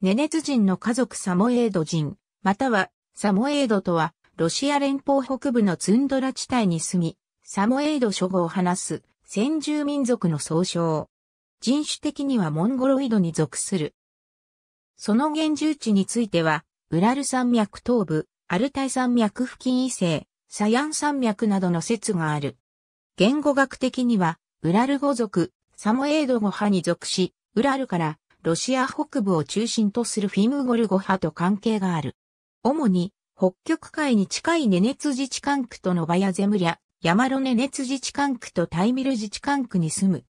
ネネツ人の家族サモエード人、またはサモエードとは、ロシア連邦北部のツンドラ地帯に住み、サモエード諸語を話す先住民族の総称。人種的にはモンゴロイドに属する。その現住地については、ウラル山脈東部、アルタイ山脈付近異性、サヤン山脈などの説がある。言語学的には、ウラル語族、サモエード語派に属し、ウラルからロシア北部を中心とするフィムゴルゴ派と関係がある。主に、北極海に近いネネツ自治管区とノバヤゼムリャ、ヤマロネネツ自治管区とタイミル自治管区に住む。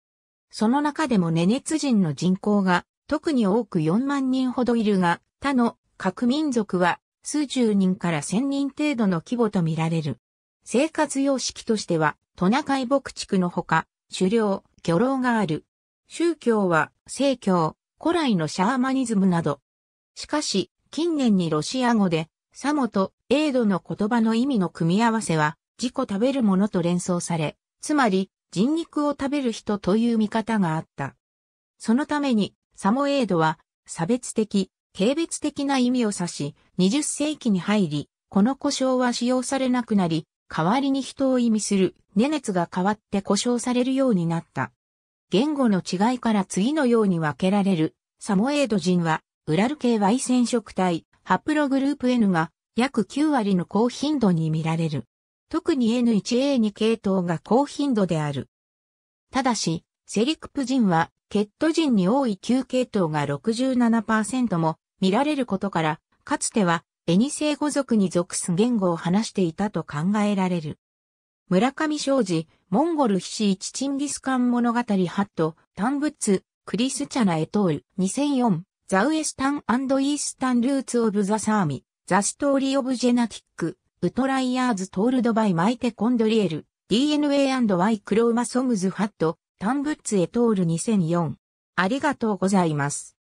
その中でもネネツ人の人口が特に多く4万人ほどいるが、他の各民族は数十人から千人程度の規模とみられる。生活様式としては、トナカイ牧畜のほか、狩猟、漁労がある。宗教は、生教、古来のシャーマニズムなど。しかし、近年にロシア語で、サモとエイドの言葉の意味の組み合わせは、自己食べるものと連想され、つまり、人肉を食べる人という見方があった。そのために、サモエイドは、差別的、軽蔑的な意味を指し、20世紀に入り、この故障は使用されなくなり、代わりに人を意味する、ネネツが変わって故障されるようになった。言語の違いから次のように分けられる、サモエード人は、ウラル系 Y 染色体、ハプログループ N が約9割の高頻度に見られる。特に N1A2 系統が高頻度である。ただし、セリクプ人は、ケット人に多い9系統が67%も見られることから、かつては、エニセイ語族に属す言語を話していたと考えられる。村上昌事、モンゴルヒシーチチンギスカン物語ハット、タンブッツ、クリスチャナエトール、2004、ザウエスタンイースタンルーツオブザサーミ、ザストーリーオブジェナティック、ウトライヤーズトールドバイマイテコンドリエル、DNA&Y クローマソムズハット、タンブッツエトール2004。ありがとうございます。